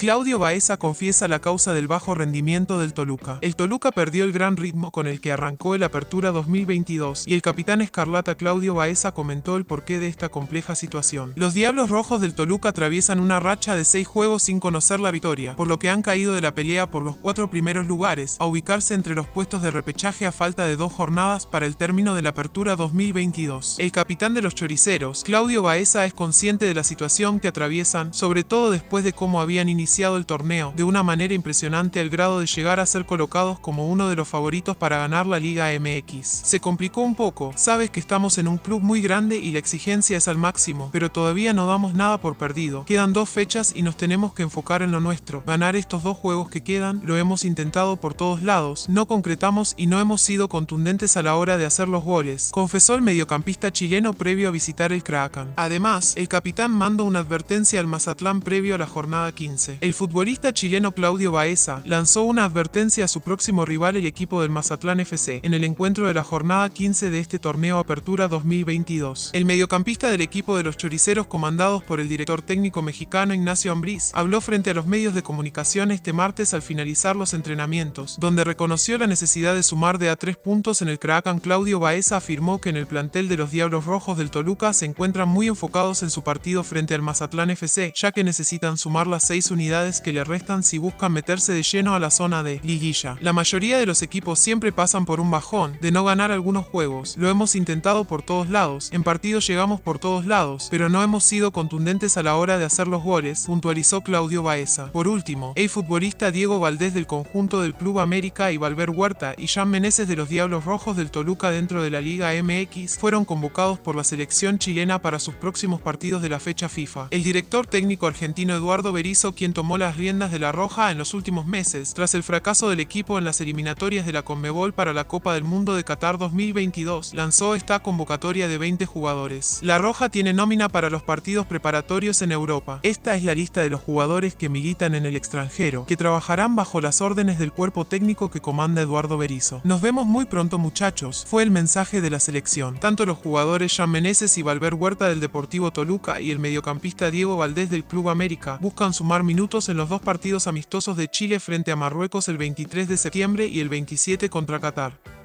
Claudio Baeza confiesa la causa del bajo rendimiento del Toluca. El Toluca perdió el gran ritmo con el que arrancó el Apertura 2022 y el capitán escarlata Claudio Baeza comentó el porqué de esta compleja situación. Los Diablos Rojos del Toluca atraviesan una racha de seis juegos sin conocer la victoria, por lo que han caído de la pelea por los cuatro primeros lugares, a ubicarse entre los puestos de repechaje a falta de dos jornadas para el término de la Apertura 2022. El capitán de los choriceros, Claudio Baeza, es consciente de la situación que atraviesan, sobre todo después de cómo habían iniciado el torneo de una manera impresionante al grado de llegar a ser colocados como uno de los favoritos para ganar la Liga MX. Se complicó un poco, sabes que estamos en un club muy grande y la exigencia es al máximo, pero todavía no damos nada por perdido. Quedan dos fechas y nos tenemos que enfocar en lo nuestro. Ganar estos dos juegos que quedan, lo hemos intentado por todos lados, no concretamos y no hemos sido contundentes a la hora de hacer los goles, confesó el mediocampista chileno previo a visitar el Kraken. Además, el capitán manda una advertencia al Mazatlán previo a la jornada 15. El futbolista chileno Claudio Baeza lanzó una advertencia a su próximo rival el equipo del Mazatlán FC en el encuentro de la jornada 15 de este torneo Apertura 2022. El mediocampista del equipo de los choriceros comandados por el director técnico mexicano Ignacio Ambriz habló frente a los medios de comunicación este martes al finalizar los entrenamientos, donde reconoció la necesidad de sumar de a tres puntos en el Kraken. Claudio Baeza afirmó que en el plantel de los Diablos Rojos del Toluca se encuentran muy enfocados en su partido frente al Mazatlán FC, ya que necesitan sumar las seis unidades que le restan si buscan meterse de lleno a la zona de liguilla. La mayoría de los equipos siempre pasan por un bajón de no ganar algunos juegos. Lo hemos intentado por todos lados, en partidos llegamos por todos lados, pero no hemos sido contundentes a la hora de hacer los goles, puntualizó Claudio Baeza. Por último, el futbolista Diego Valdés del conjunto del Club América y Valver Huerta y Jean Meneses de los Diablos Rojos del Toluca dentro de la Liga MX fueron convocados por la selección chilena para sus próximos partidos de la fecha FIFA. El director técnico argentino Eduardo Berizzo, quien tomó las riendas de la Roja en los últimos meses, tras el fracaso del equipo en las eliminatorias de la Conmebol para la Copa del Mundo de Qatar 2022, lanzó esta convocatoria de 20 jugadores. La Roja tiene nómina para los partidos preparatorios en Europa. Esta es la lista de los jugadores que militan en el extranjero, que trabajarán bajo las órdenes del cuerpo técnico que comanda Eduardo Berizzo. Nos vemos muy pronto muchachos, fue el mensaje de la selección. Tanto los jugadores Jean Meneses y Valver Huerta del Deportivo Toluca y el mediocampista Diego Valdés del Club América buscan sumar minutos en los dos partidos amistosos de Chile frente a Marruecos el 23 de septiembre y el 27 contra Qatar.